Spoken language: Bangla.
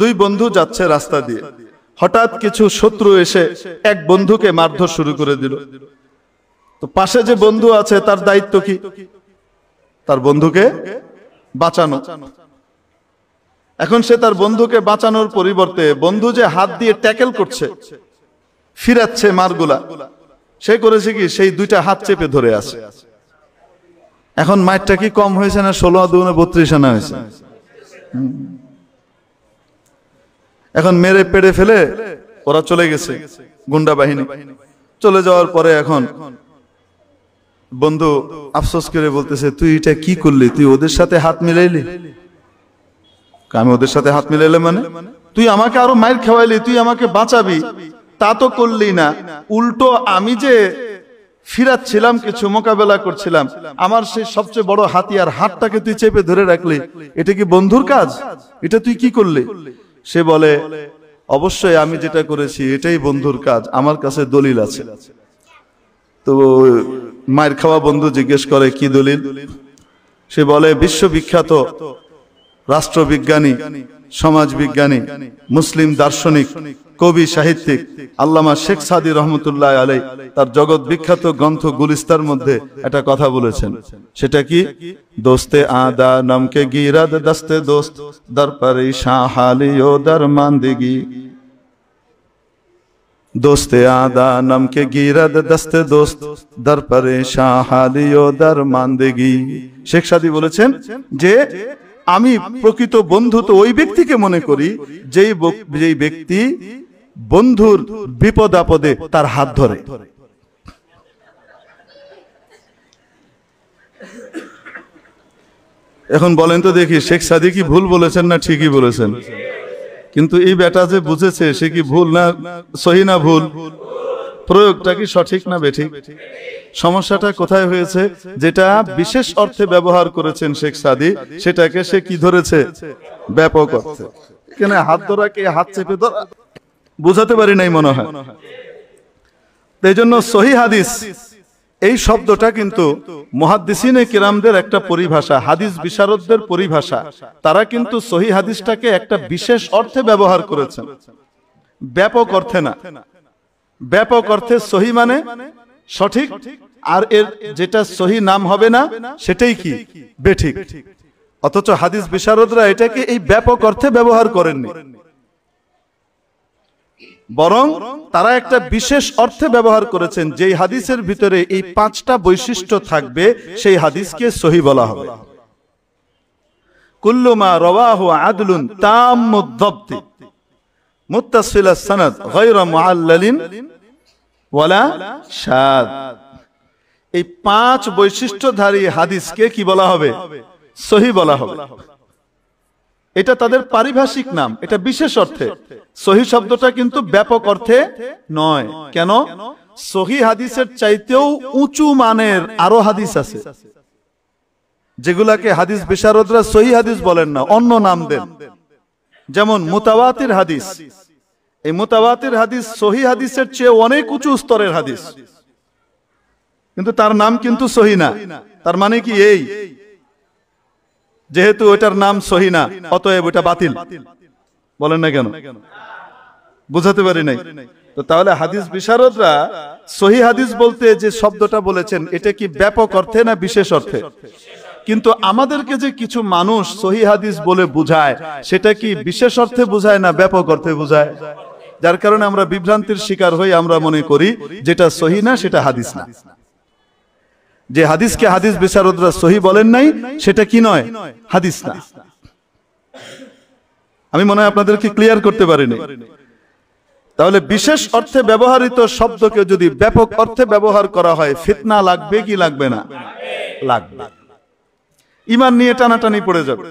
দুই বন্ধু যাচ্ছে রাস্তা দিয়ে হঠাৎ কিছু শত্রু এসে এক বন্ধুকে মারধর শুরু করে দিল তো পাশে যে বন্ধু আছে তার দায়িত্ব কি তার বন্ধুকে বাঁচানো এখন সে তার বন্ধুকে বাঁচানোর পরিবর্তে বন্ধু যে হাত দিয়ে ট্যাকেল করছে ফিরাচ্ছে মারগুলা সে করেছে কি সেই দুইটা হাত চেপে ধরে আছে এখন মাইটটা কি কম হয়েছে না ষোলো দুনে বত্রিশ আনা হয়েছে হম এখন মেরে পেড়ে ফেলে ওরা চলে গেছে গুন্ডা বাহিনী চলে যাওয়ার পরে এখন বন্ধু আফসোস করে বলতেছে তুই এটা কি করলি তুই ওদের সাথে হাত মিলাইলি আমি ওদের সাথে হাত মিলাইলে মানে তুই আমাকে আরো মাইল খাওয়াইলি তুই আমাকে বাঁচাবি তা তো করলি না উল্টো আমি যে ফিরাচ্ছিলাম কিছু মোকাবেলা করছিলাম আমার সেই সবচেয়ে বড় হাতিয়ার হাতটাকে তুই চেপে ধরে রাখলি এটা কি বন্ধুর কাজ এটা তুই কি করলি সে বলে অবশ্যই আমি যেটা করেছি এটাই বন্ধুর কাজ আমার কাছে দলিল আছে তো মায়ের খাওয়া বন্ধু জিজ্ঞেস করে কি দলিল সে বলে বিশ্ববিখ্যাত রাষ্ট্রবিজ্ঞানী সমাজ বিজ্ঞানী মুসলিম দার্শনিক কবি সাহিত্যিক আল্লামা শেখ সাদি রহমতুল্লাহ আলাই তার জগৎ বিখ্যাত গ্রন্থ গুলিস্তার মধ্যে একটা কথা বলেছেন সেটা কি দোস্তে আদা নমকে গিরাদ দাস্তে দোস্ত দরপারি শাহালি ও দরমান্দিগি দোস্তে আদা নমকে গিরাদ দস্তে দোস্ত দর পরে শাহালি ও দর মান্দেগি শেখ সাদি বলেছেন যে আমি প্রকৃত বন্ধু তো ওই ব্যক্তিকে মনে করি যেই যেই ব্যক্তি বন্ধুর বিপদ আপদে তার হাত ধরে এখন বলেন তো দেখি শেখ সাদি কি ভুল বলেছেন না ঠিকই বলেছেন কিন্তু এই বেটা যে বুঝেছে সে কি ভুল না সহি না ভুল প্রয়োগটা কি সঠিক না বেঠিক সমস্যাটা কোথায় হয়েছে যেটা বিশেষ অর্থে ব্যবহার করেছেন শেখ সাদি সেটাকে সে কি ধরেছে ব্যাপক অর্থে কেন হাত ধরা কে হাত চেপে ধরা বুঝাতে পারি নাই মনে হয় এই জন্য সহি হাদিস এই শব্দটা কিন্তু মহাদ্দিসিনে কিরামদের একটা পরিভাষা হাদিস বিশারদদের পরিভাষা তারা কিন্তু সহি হাদিসটাকে একটা বিশেষ অর্থে ব্যবহার করেছেন ব্যাপক অর্থে না ব্যাপক অর্থে সহি মানে সঠিক আর এর যেটা সহি নাম হবে না সেটাই কি বেঠিক অথচ হাদিস বিশারদরা এটাকে এই ব্যাপক অর্থে ব্যবহার করেননি বরং তারা একটা বিশেষ অর্থে ব্যবহার করেছেন যে হাদিসের ভিতরে এই পাঁচটা বৈশিষ্ট্য থাকবে সেই হাদিসকে সহি বলা হবে কুল্লুমা রওয়াহ আদলুন তাম্মুদ্দব্তি মুত্তাসিলা সনদ গায়রা মুআল্লালিন ওয়ালা সাদ এই পাঁচ বৈশিষ্ট্যধারী হাদিসকে কি বলা হবে সহি বলা হবে এটা তাদের পারিভাষিক নাম এটা বিশেষ অর্থে সহি শব্দটা কিন্তু ব্যাপক অর্থে নয় কেন সহি হাদিসের চাইতেও উঁচু মানের আরো হাদিস আছে যেগুলাকে হাদিস বিশারদরা সহি হাদিস বলেন না অন্য নাম দেন যেমন মুতাওয়াতির হাদিস এই মোতাবাতির হাদিস সহি হাদিসের চেয়ে অনেক উঁচু স্তরের হাদিস কিন্তু তার নাম কিন্তু সহি না তার মানে কি এই যেহেতু ওটার নাম সহি না অতএব ওটা বাতিল বলেন না কেন বুঝাতে পারি নাই তো তাহলে হাদিস বিশারদরা সহি হাদিস বলতে যে শব্দটা বলেছেন এটা কি ব্যাপক অর্থে না বিশেষ অর্থে কিন্তু আমাদেরকে যে কিছু মানুষ সহি হাদিস বলে বুঝায় সেটা কি বিশেষ অর্থে বুঝায় না ব্যাপক অর্থে বুঝায় যার কারণে আমরা বিভ্রান্তির শিকার হয়ে আমরা মনে করি যেটা সহি না সেটা হাদিস না যে হাদিসকে হাদিস বিশারদরা সহি বলেন নাই সেটা কি নয় হাদিস না আমি মনে হয় আপনাদেরকে ক্লিয়ার করতে পারিনি তাহলে বিশেষ অর্থে ব্যবহৃত শব্দকে যদি ব্যাপক অর্থে ব্যবহার করা হয় ফিতনা লাগবে কি লাগবে না লাগবে ইমান নিয়ে টানাটানি পড়ে যাবে